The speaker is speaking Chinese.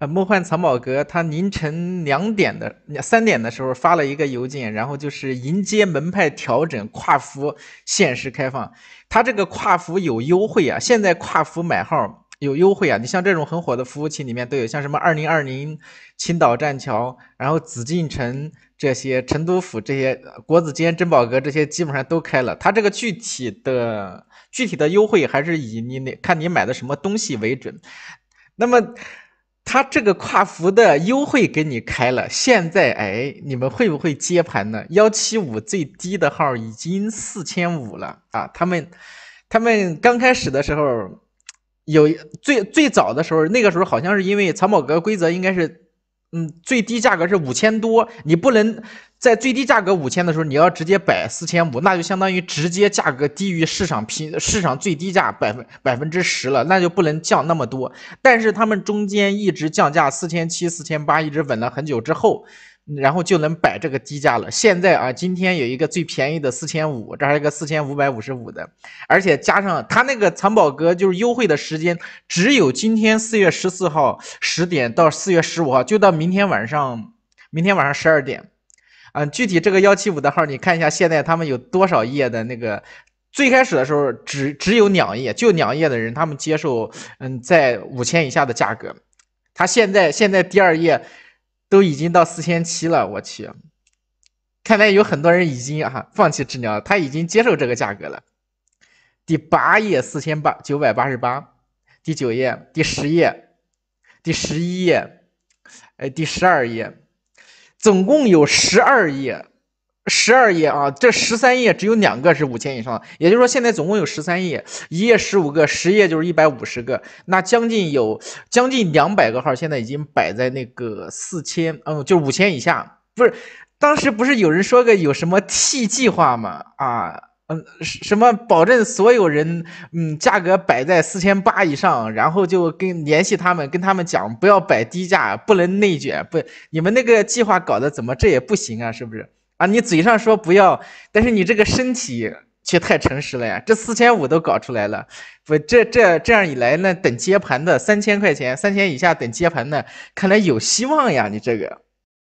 呃，梦幻藏宝阁，他凌晨两点的、三点的时候发了一个邮件，然后就是迎接门派调整，跨服限时开放。他这个跨服有优惠啊，现在跨服买号有优惠啊。你像这种很火的服务器里面都有，像什么二零二零青岛栈桥，然后紫禁城这些、成都府这些、国子监、珍宝阁这些基本上都开了。他这个具体的、具体的优惠还是以你那看你买的什么东西为准。那么。他这个跨服的优惠给你开了，现在哎，你们会不会接盘呢？幺七五最低的号已经四千五了啊！他们，他们刚开始的时候，有最最早的时候，那个时候好像是因为藏宝阁规则应该是。嗯，最低价格是五千多，你不能在最低价格五千的时候，你要直接摆四千五，那就相当于直接价格低于市场平市场最低价百分百分之十了，那就不能降那么多。但是他们中间一直降价四千七、四千八，一直稳了很久之后。然后就能摆这个低价了。现在啊，今天有一个最便宜的四千五，这还有个四千五百五十五的，而且加上他那个藏宝阁，就是优惠的时间，只有今天四月十四号十点到四月十五号，就到明天晚上，明天晚上十二点。嗯，具体这个幺七五的号，你看一下现在他们有多少页的那个？最开始的时候只只有两页，就两页的人他们接受，嗯，在五千以下的价格。他现在现在第二页。都已经到四千七了，我去！看来有很多人已经啊放弃治疗，他已经接受这个价格了。第八页四千八九百八十八，第九页、第十页、第十一页，哎，第十二页，总共有十二页。十二页啊，这十三页只有两个是五千以上，也就是说现在总共有十三页，一页十五个，十页就是一百五十个，那将近有将近两百个号，现在已经摆在那个四千，嗯，就五千以下，不是，当时不是有人说个有什么 T 计划吗？啊，嗯，什么保证所有人，嗯，价格摆在四千八以上，然后就跟联系他们，跟他们讲不要摆低价，不能内卷，不，你们那个计划搞得怎么这也不行啊，是不是？啊，你嘴上说不要，但是你这个身体却太诚实了呀！这四千五都搞出来了，不，这这这样一来，那等接盘的三千块钱，三千以下等接盘的，看来有希望呀！你这个。